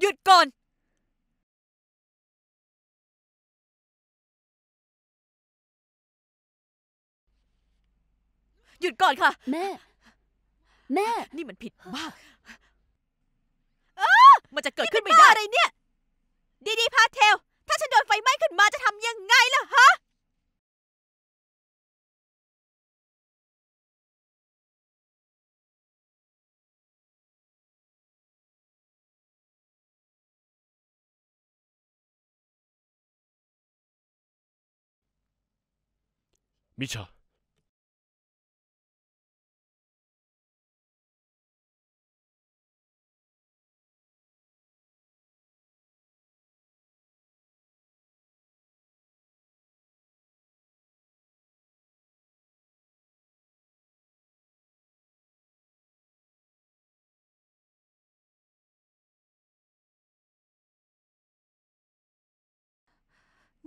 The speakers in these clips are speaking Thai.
หยุดก่อน หยุดก่อนค่ะ แม่ แม่ นี่มันผิดมาก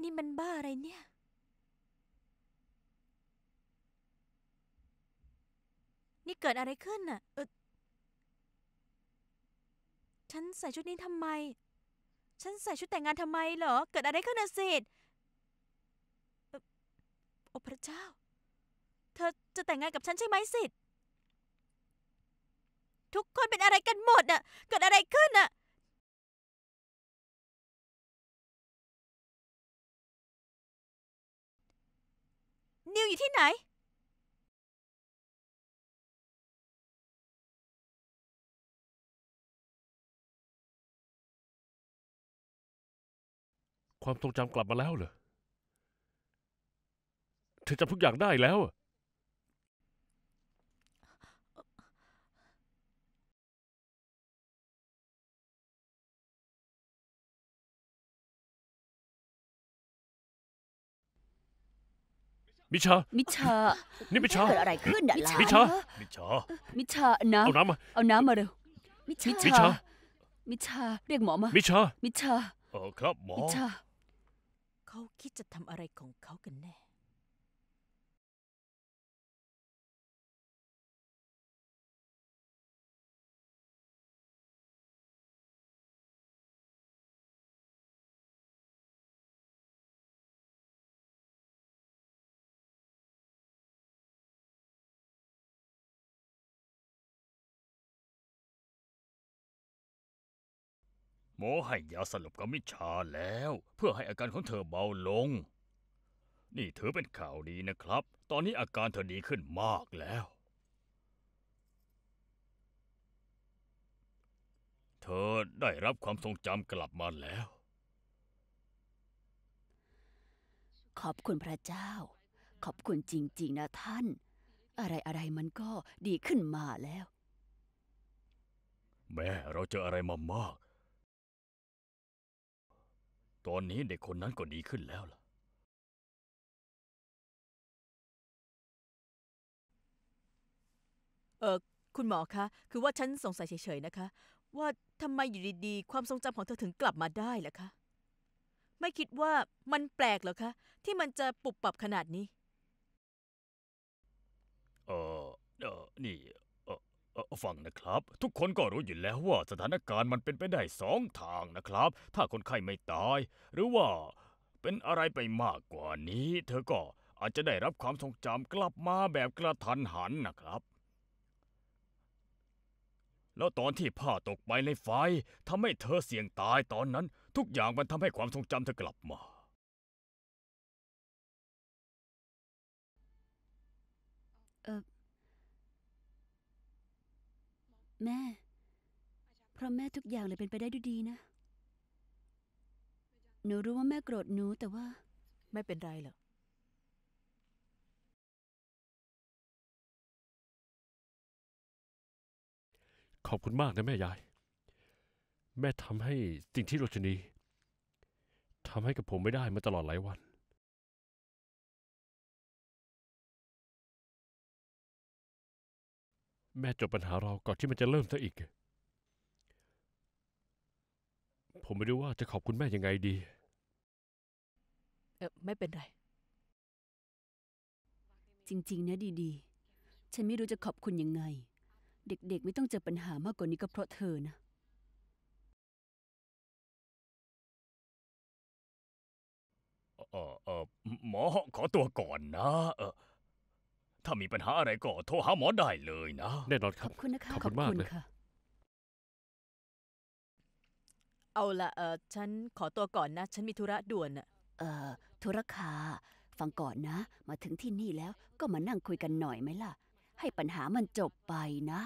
미쳐.นี่มันบ้าอะไรเนี่ย ี่เกิดอะไรขึ้นน่ะเออฉันใส่ชุดนี้ทำไม ฉันใส่ชุดแต่งงานทำไมเหรอ เกิดอะไรขึ้นนะสิทโอ้พระเจ้า เธอจะแต่งงานกับฉันใช่ไหมสิทธิ์ ทุกคนเป็นอะไรกันหมดน่ะ เกิดอะไรขึ้นน่ะ นิวอยู่ที่ไหนความทรงจำกลับมาแล้วเหรอ เธอจำทุกอย่างได้แล้ว มิชามิชานี่มิชา เกิดอะไรขึ้นด่ลามิชา มิชามิชาน้เอาน้ำมา เอาน้ำมาเร็วมิชามิชามิชา เรียกหมอมา มิชา มิชาเออครับ หมอมิชาเขาคิดจะทำอะไรของเขากันแน่มอให้ยาสลบกับมิชาแล้ว เพื่อให้อาการของเธอเบาลง นี่ถือเป็นข่าวดีนะครับ ตอนนี้อาการเธอดีขึ้นมากแล้ว เธอได้รับความทรงจำกลับมาแล้ว ขอบคุณพระเจ้า ขอบคุณจริง ๆ นะท่าน อะไรอะไรมันก็ดีขึ้นมาแล้ว แม่ เราเจออะไรมามากตอนนี้เด็กคนนั้นก็ดีขึ้นแล้วล่ะ เออคุณหมอคะคือว่าฉันสงสัยเฉยๆนะคะ ว่าทำไมอยู่ดีๆความทรงจำของเธอถึงกลับมาได้ล่ะคะไม่คิดว่ามันแปลกเหรอคะที่มันจะปุบปับขนาดนี้ เออเออนี่ฟังนะครับ ทุกคนก็รู้อยู่แล้วว่าสถานการณ์มันเป็นไปได้สองทางนะครับ ถ้าคนไข้ไม่ตาย หรือว่าเป็นอะไรไปมากกว่านี้เธอก็อาจจะได้รับความทรงจำกลับมาแบบกระทันหันนะครับ แล้วตอนที่ผ้าตกไปในไฟทำให้เธอเสี่ยงตายตอนนั้น ทุกอย่างมันทำให้ความทรงจำเธอกลับมาแม่ เพราะแม่ทุกอย่างเลยเป็นไปได้ด้วยดีนะ หนูรู้ว่าแม่โกรธหนูแต่ว่าไม่เป็นไรหรอก ขอบคุณมากนะแม่ยาย แม่ทำให้สิ่งที่โรชนีทำให้กับผมไม่ได้มาตลอดหลายวันแม่จบปัญหาเราก่อนที่มันจะเริ่มซะอีก ผมไม่รู้ว่าจะขอบคุณแม่ยังไงดี เออไม่เป็นไร จริงๆนะดีๆ ฉันไม่รู้จะขอบคุณยังไง เด็กๆไม่ต้องเจอปัญหามากกว่านี้ก็เพราะเธอนะเออเออหมอขอตัวก่อนนะ เออถ้ามีปัญหาอะไรก็โทรหาหมอได้เลยนะแน่นอนครัอบคุณนะคะขอบคุณมากเลยค่ะ เอาละเออฉันขอตัวก่อนนะ ฉันมีธุระด่วนน่ะเออธุรคาฟังก่อนนะ มาถึงที่นี่แล้ว ก็มานั่งคุยกันหน่อยไหมล่ะ ให้ปัญหามันจบไปนะ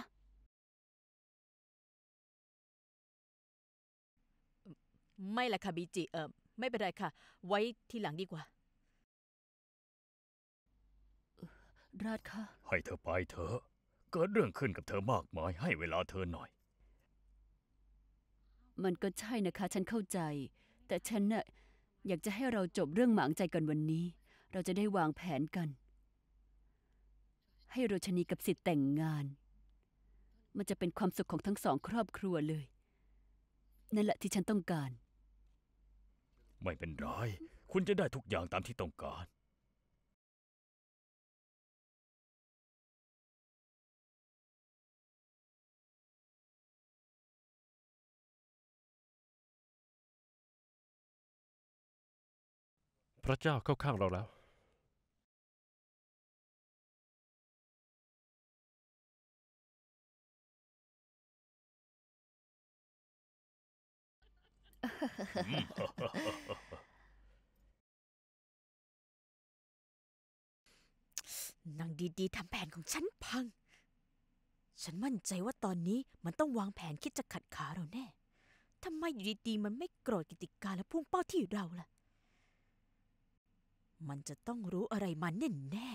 ไม่ละค่ะบีจิ เออไม่เป็นไรค่ะ ไว้ทีหลังดีกว่าราชค่ะให้เธอไปเถอะเกิดเรื่องขึ้นกับเธอมากมาย ให้เวลาเธอหน่อย มันก็ใช่นะคะ ฉันเข้าใจ แต่ฉันน่ะอยากจะให้เราจบเรื่องหมางใจกันวันนี้ เราจะได้วางแผนกัน ให้โรชนีกับสิทธิ์แต่งงาน มันจะเป็นความสุขของทั้งสองครอบครัวเลย นั่นแหละที่ฉันต้องการ ไม่เป็นไรคุณจะได้ทุกอย่างตามที่ต้องการพระเจ้าเข้าข้างเราแล้วนางดี ๆทำแผนของฉันพัง ฉันมั่นใจว่าตอนนี้มันต้องวางแผนคิดจะขัดขาเราแน่ ทำไมอยู่ดีๆ มันไม่โกรธกิติกาและพุ่งเป้าที่เราล่ะมันจะต้องรู้อะไรมาแน่แน่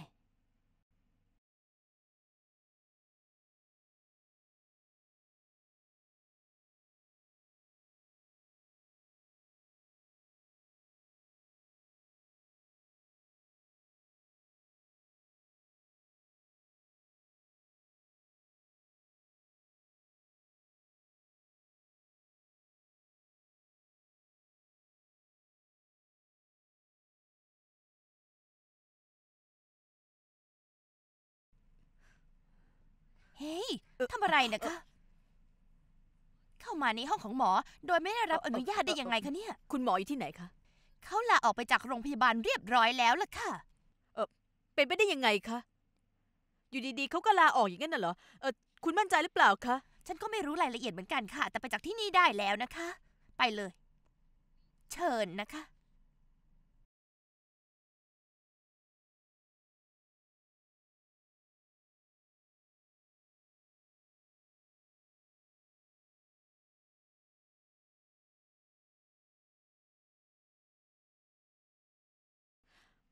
ทำอะไรนะคะ เข้ามาในห้องของหมอ โดยไม่ได้รับอนุญาตได้ยังไงคะเนี่ย คุณหมออยู่ที่ไหนคะเขาลาออกไปจากโรงพยาบาลเรียบร้อยแล้วล่ะค่ะเป็นไปได้ยังไงคะ อยู่ดีๆเขาก็ลาออกอย่างนั้นน่ะเหรอเออคุณมั่นใจหรือเปล่าคะ ฉันก็ไม่รู้รายละเอียดเหมือนกันค่ะ แต่ไปจากที่นี่ได้แล้วนะคะ ไปเลย เชิญนะคะ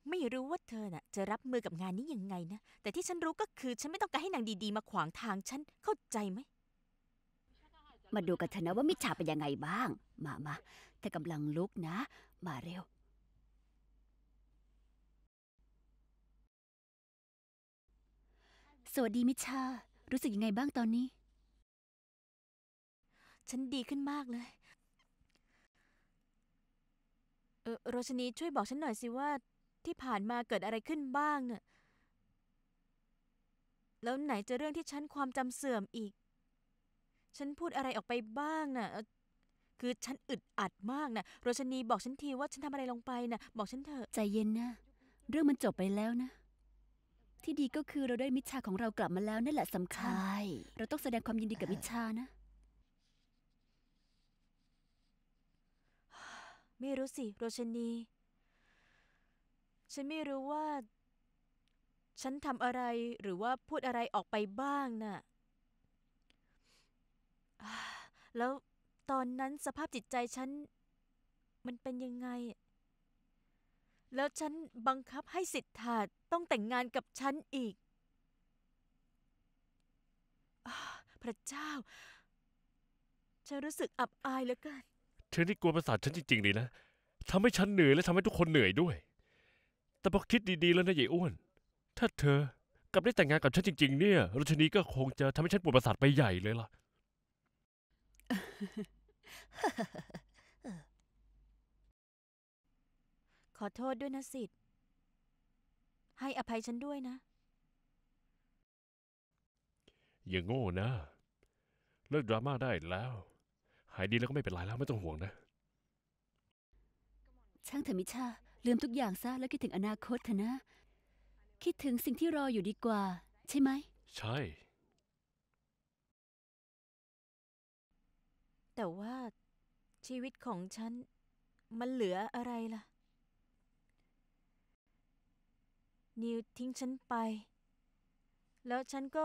ไม่รู้ว่าเธอน่ะจะรับมือกับงานนี้ยังไงนะแต่ที่ฉันรู้ก็คือ ฉันไม่ต้องการให้นางดีๆ มาขวางทาง ฉันเข้าใจไหมมาดูกันเถอะนะว่ามิจฉาเป็นยังไงบ้าง มามาเธอกำลังลุกนะ มาเร็ว สวัสดีมิจฉารู้สึกยังไงบ้างตอนนี้ ฉันดีขึ้นมากเลย เออโรชนีช่วยบอกฉันหน่อยสิว่าที่ผ่านมาเกิดอะไรขึ้นบ้างเน่ะแล้วไหนจะเรื่องที่ฉันความจำเสื่อมอีก ฉันพูดอะไรออกไปบ้างนะ่ะคือฉันอึดอัดมากนะโรชนีบอกฉันทีว่าฉันทำอะไรลงไปน่ะบอกฉันเถอะใจเย็นนะเรื่องมันจบไปแล้วนะที่ดีก็คือเราได้มิชาของเรากลับมาแล้วนั่นแหละสำคัญเราต้องแสดงความยินดีกับมิชานะไม่รู้สิโรชนีฉันไม่รู้ว่า ฉันทำอะไรหรือว่าพูดอะไรออกไปบ้างนะ่ะ แล้วตอนนั้นสภาพจิตใจฉันมันเป็นยังไง แล้วฉันบังคับให้สิทธาต้องแต่งงานกับฉันอีกอพระเจ้า ฉันรู้สึกอับอายเหลือเกินเธอนี่กลัวประสาทฉันจริงๆเลยนะ ทำให้ฉันเหนื่อยและทำให้ทุกคนเหนื่อยด้วยแต่พอคิดดีๆแล้วนะยายอ้วน ถ้าเธอกลับได้แต่งงานกับฉันจริง ๆ เนี่ย รัชนีก็คงจะทำให้ฉันปวดประสาทไปใหญ่เลยล่ะ ขอโทษด้วยนะสิทธิ์ให้อภัยฉันด้วยนะ อย่างโง่นะ เลิกดราม่าได้แล้ว หายดีแล้วก็ไม่เป็นไรแล้ว ไม่ต้องห่วงนะ ช่างเถอะมิชาลืมทุกอย่างซะแล้วคิดถึงอนาคตเถอะนะ คิดถึงสิ่งที่รออยู่ดีกว่า ใช่ไหม ใช่ แต่ว่าชีวิตของฉันมันเหลืออะไรล่ะ นิวทิ้งฉันไป แล้วฉันก็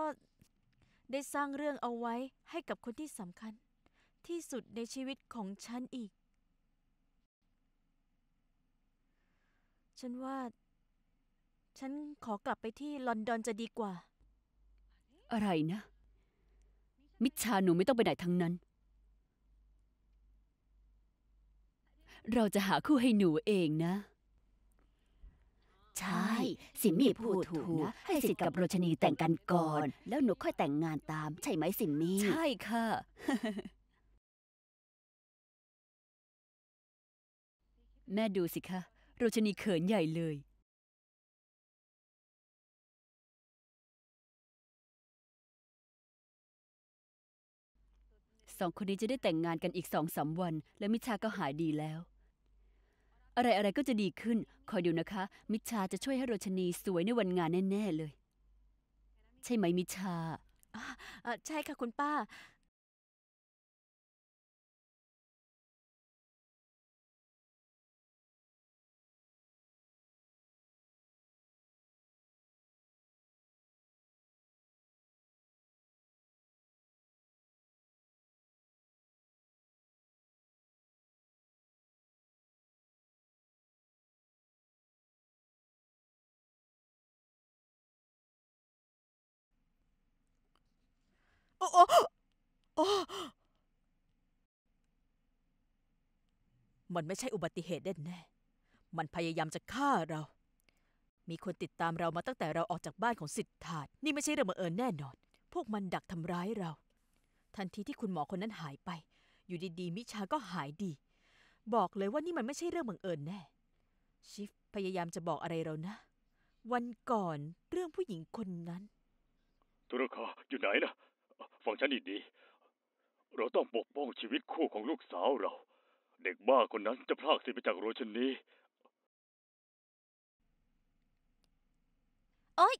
ได้สร้างเรื่องเอาไว้ให้กับคนที่สำคัญที่สุดในชีวิตของฉันอีกฉันว่า ฉันขอกลับไปที่ลอนดอนจะดีกว่า อะไรนะ มิชชาหนูไม่ต้องไปไหนทั้งนั้น เราจะหาคู่ให้หนูเองนะ ใช่ สิมี่พูดถูกนะ ให้สิทธิ์กับโรชนีแต่งกันก่อน แล้วหนูค่อยแต่งงานตามใช่ไหมสิมี่ใช่ค่ะแม่ดูสิคะโรชนีเขินใหญ่เลย สองคนนี้จะได้แต่งงานกันอีกสองสาวัน และมิชาก็หายดีแล้ว อะไรอะไรก็จะดีขึ้น คอยดูนะคะ มิชาจะช่วยให้โรชนีสวยในวันงานแน่ ๆเลย ใช่ไหม มิชาใช่ค่ะคุณป้าออมันไม่ใช่อุบัติเหตุแน่แน่ มันพยายามจะฆ่าเรา มีคนติดตามเรามาตั้งแต่เราออกจากบ้านของสิทธาดนี่ไม่ใช่เรื่องบังเอิญแน่นอน พวกมันดักทำร้ายเรา ทันทีที่คุณหมอคนนั้นหายไป อยู่ดี ๆมิชาก็หายดี บอกเลยว่านี่มันไม่ใช่เรื่องบังเอิญแน่ ชิฟพยายามจะบอกอะไรเรานะ วันก่อนเรื่องผู้หญิงคนนั้นตุรคาอยู่ไหนนะฟังฉันดีๆเราต้องปกป้องชีวิตคู่ของลูกสาวเรา เด็กบ้าคนนั้นจะพลากสิไปจากโรชนีโอ๊ย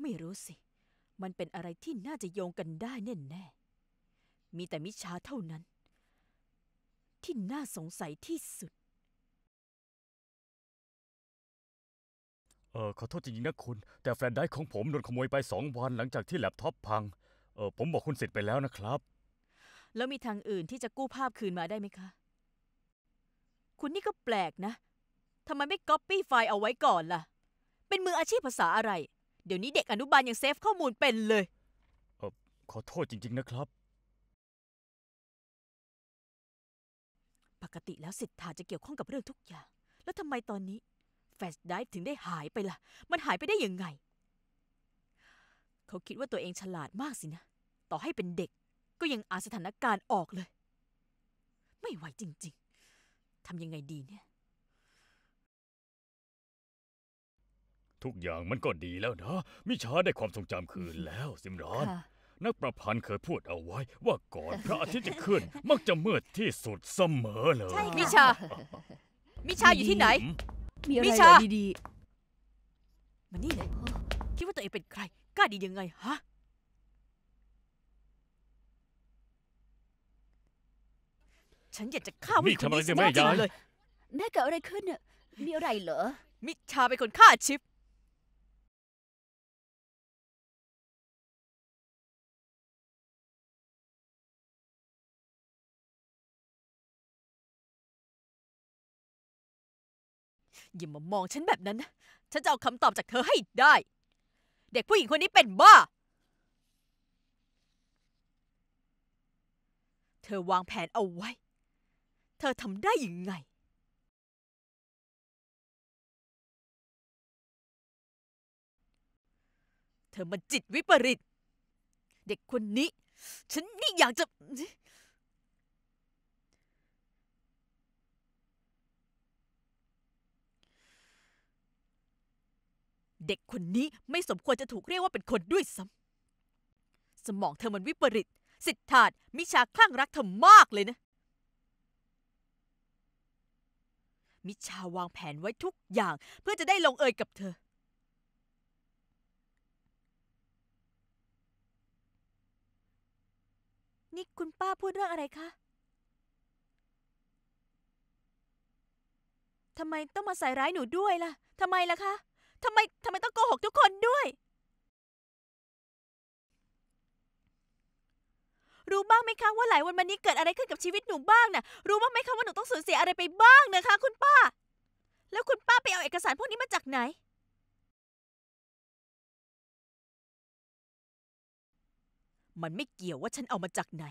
ไม่รู้สิ มันเป็นอะไรที่น่าจะโยงกันได้แน่แน่มีแต่มิชาเท่านั้น ที่น่าสงสัยที่สุดเออขอโทษจริงๆนะคุณ แต่แฟลชไดรฟ์ของผม โดนขโมยไปสองวันหลังจากที่แล็ปท็อปพังเออผมบอกคุณเสร็จไปแล้วนะครับ แล้วมีทางอื่นที่จะกู้ภาพคืนมาได้ไหมคะ คุณนี่ก็แปลกนะทำไมไม่ก๊อปปี้ไฟล์เอาไว้ก่อนล่ะ เป็นมืออาชีพภาษาอะไร เดี๋ยวนี้เด็กอนุบาลยังเซฟข้อมูลเป็นเลยเออขอโทษจริง ๆนะครับ ปกติแล้วสิทธาจะเกี่ยวข้องกับเรื่องทุกอย่าง แล้วทำไมตอนนี้แฟชไดฟ์ถึงได้หายไปละ่ะ มันหายไปได้ยังไง เขาคิดว่าตัวเองฉลาดมากสินะ ต่อให้เป็นเด็กก็ยังอ่านสถานการณ์ออกเลย ไม่ไหวจริงๆ ทำยังไงดีเนี่ย ทุกอย่างมันก็ดีแล้วนะ มิช้าได้ความทรงจำคืนแล้วซิมรอนนักประพันธ์เคยพูดเอาไว้ว่าก่อนพระอาทิตย์จะขึ้น มักจะมืดที่สุดเสมอเลยใช่มิชา มิชาอยู่ที่ไหนมีอะไรดีๆมันนี่เลยคิดว่าตัวเองเป็นใคร กล้าดียังไงฮะ ฉันอยากจะฆ่ามิชะเาเลยแม่เกิดอะไรขึ้นเนี่ยมีอะไรเหรอ มิชาเป็นคนฆ่าชิปอย่ามามองฉันแบบนั้นนะ ฉันจะเอาคำตอบจากเธอให้ได้ เด็กผู้หญิงคนนี้เป็นบ้า เธอวางแผนเอาไว้ เธอทำได้ยังไง เธอมันจิตวิปริต เด็กคนนี้ ฉันนี่อยากจะเด็กคนนี้ไม่สมควรจะถูกเรียกว่าเป็นคนด้วยซ้ำ สมองเธอมันวิปริตสิทธาตมิชาคลั่งรักเธอมากเลยนะ มิชาวางแผนไว้ทุกอย่าง เพื่อจะได้ลงเอยกับเธอ นี่คุณป้าพูดเรื่องอะไรคะ ทำไมต้องมาใส่ร้ายหนูด้วยล่ะ ทำไมล่ะคะทำไมทำไมต้องโกหกทุกคนด้วย รู้บ้างไหมคะว่าหลาย วันมานี้เกิดอะไรขึ้นกับชีวิตหนูบ้างนะ่ะ รู้บ้างไหมคะว่าหนูต้องสูญเสียอะไรไปบ้างนะคะ คุณป้า แล้วคุณป้าไปเอาเอกสารพวกนี้มาจากไหน มันไม่เกี่ยวว่าฉันเอามาจากไหน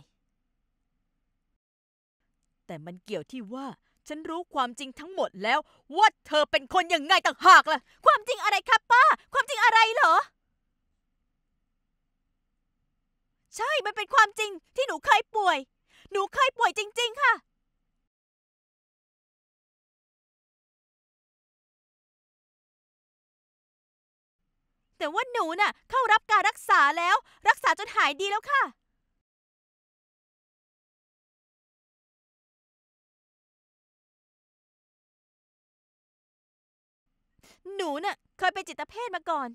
แต่มันเกี่ยวที่ว่าฉันรู้ความจริงทั้งหมดแล้วว่าเธอเป็นคนยังไงต่างหากล่ะความจริงอะไรครับป้า ความจริงอะไรเหรอ ใช่ มันเป็นความจริงที่หนูเคยป่วย หนูเคยป่วยจริงๆ ค่ะ แต่ว่าหนูน่ะเข้ารับการรักษาแล้วรักษาจนหายดีแล้วค่ะหนูน่ะเคยเป็นจิตเภทมาก่อน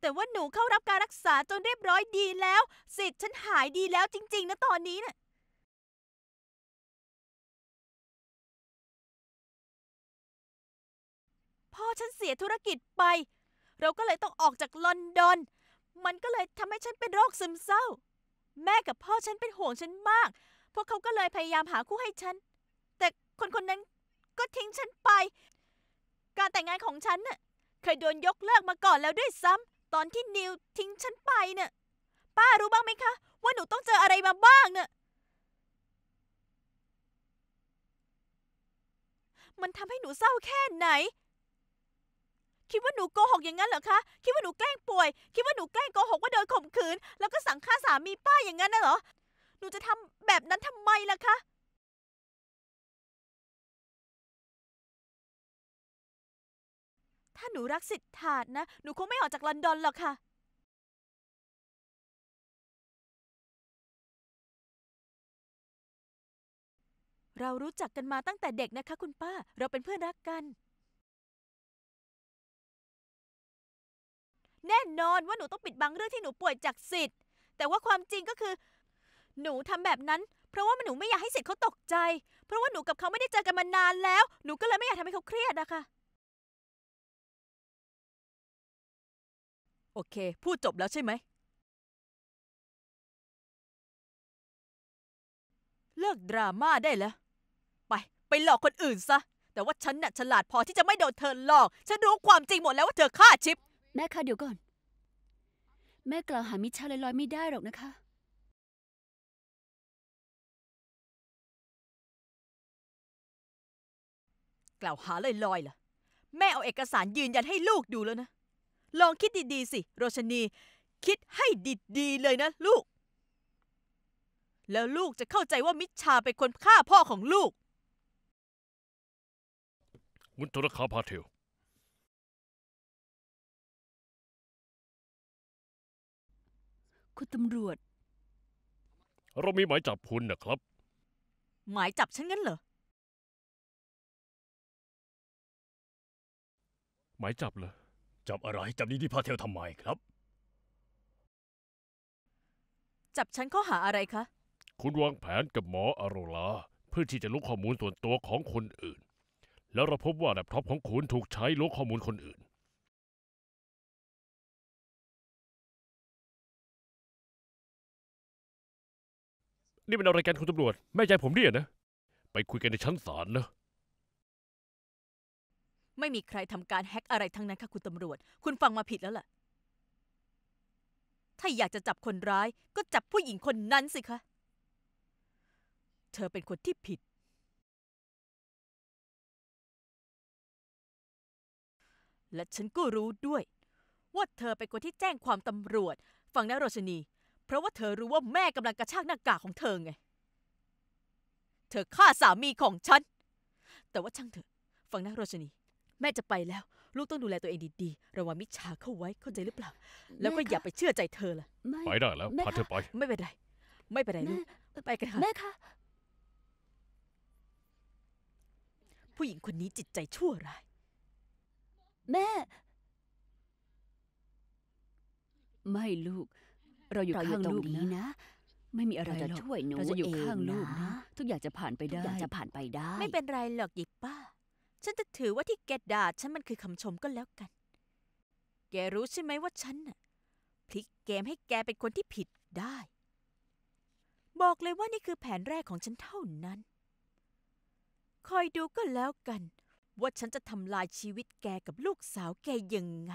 แต่ว่าหนูเข้ารับการรักษาจนเรียบร้อยดีแล้ว สิทธิ์ ฉันหายดีแล้วจริง ๆ นะตอนนี้น่ะพ่อฉันเสียธุรกิจไป เราก็เลยต้องออกจากลอนดอน มันก็เลยทำให้ฉันเป็นโรคซึมเศร้า แม่กับพ่อฉันเป็นห่วงฉันมาก พวกเขาก็เลยพยายามหาคู่ให้ฉันคนคนนั้น ก็ทิ้งฉันไป การแต่งงานของฉันน่ะเคยโดนยกเลิกมาก่อนแล้วด้วยซ้ำตอนที่นิวทิ้งฉันไปเนี่ะป้ารู้บ้างไหมคะ ว่าหนูต้องเจออะไรมาบ้างเนี่ะมันทำให้หนูเศร้าแค่ไหน คิดว่าหนูโกหกอย่างนั้นเหรอคะ คิดว่าหนูแกล้งป่วย คิดว่าหนูแกล้งโกหกว่าโดนข่มขืน แล้วก็สั่งฆ่าสามีป้าอย่างนั้นน่ะเหรอ หนูจะทำแบบนั้นทำไมล่ะคะถ้าหนูรักสิทธาดนะ หนูคงไม่ออกจากลอนดอนหรอกค่ะ เรารู้จักกันมาตั้งแต่เด็กนะคะ คุณป้าเราเป็นเพื่อนรักกัน แน่นอนว่าหนูต้องปิดบังเรื่องที่หนูป่วยจากสิทธิ์ แต่ว่าความจริงก็คือ หนูทำแบบนั้น เพราะว่าหนูไม่อยากให้สิทธิ์เขาตกใจ เพราะว่าหนูกับเขาไม่ได้เจอกันมานานแล้วหนูก็เลยไม่อยากทำให้เขาเครียดนะคะโอเค พูดจบแล้วใช่ไหม เลิกดราม่าได้แล้ว ไป ไปหลอกคนอื่นซะ แต่ว่าฉันน่ะฉลาดพอที่จะไม่โดนเธอหลอก ฉันรู้ความจริงหมดแล้วว่าเธอฆ่าชิป แม่คะเดี๋ยวก่อน แม่กล่าวหามิชาลอยๆไม่ได้หรอกนะคะ กล่าวหาลอยๆล่ะ แม่เอาเอกสารยืนยันให้ลูกดูแล้วนะลองคิดดีๆสิโรชนี คิดให้ดีๆเลยนะ ลูก แล้วลูกจะเข้าใจว่ามิชชาเป็นคนฆ่าพ่อของลูก คุณตุลคาพาเทลคุณตำรวจ เรามีหมายจับคุณนะครับ หมายจับฉันงั้นเหรอ หมายจับเหรอจับอะไรจับนิี่พาเทลทำไมครับ จับฉันข้อหาอะไรคะ คุณวางแผนกับหมออโรลา เพื่อที่จะลุกข้อมูลส่วนตัวของคนอื่น แล้วเราพบว่าแล็ปท็อปของคุณ ถูกใช้ลุกข้อมูลคนอื่น นี่เป็นอะไรกันคุณตำรวจแม่ใจผมเนี่ยนะ ไปคุยกันในชั้นศาลนะไม่มีใครทำการแฮ็กอะไรทั้งนั้นค่ะคุณตำรวจ คุณฟังมาผิดแล้วล่ะ ถ้าอยากจะจับคนร้าย ก็จับผู้หญิงคนนั้นสิคะ เธอเป็นคนที่ผิด และฉันก็รู้ด้วย ว่าเธอเป็นคนที่แจ้งความตำรวจฟังนะโรชนีเพราะว่าเธอรู้ว่าแม่กำลังกระชากหน้ากากของเธอไง เธอฆ่าสามีของฉัน แต่ว่าช่างเถอะฟังนะโรชนีแม่จะไปแล้ว ลูกต้องดูแลตัวเองดีๆ ระวังมิจฉาเข้าไว้เข้าใจหรือเปล่า แล้วก็อย่าไปเชื่อใจเธอล่ะไปได้แล้วพาเธอไป ไม่เป็นไรไม่เป็นไรลูก ไปกันค่ะ แม่คะ ผู้หญิงคนนี้จิตใจชั่วร้ายแม่ ไม่ลูก เราอยู่ข้างลูกนี้นะไม่มีอะไรจะช่วยหนูเราจะอยู่ข้างลูกนะ ทุกอย่างจะผ่านไปได้ทุกอย่างจะผ่านไปได้ ไม่เป็นไรหรอกหยิบป้าฉันจะถือว่าที่แกด่าฉันมันคือคำชมก็แล้วกัน แกรู้ใช่ไหมว่าฉันน่ะพลิกเกมให้แกเป็นคนที่ผิดได้ บอกเลยว่านี่คือแผนแรกของฉันเท่านั้น คอยดูก็แล้วกันว่าฉันจะทำลายชีวิตแกกับลูกสาวแกยังไง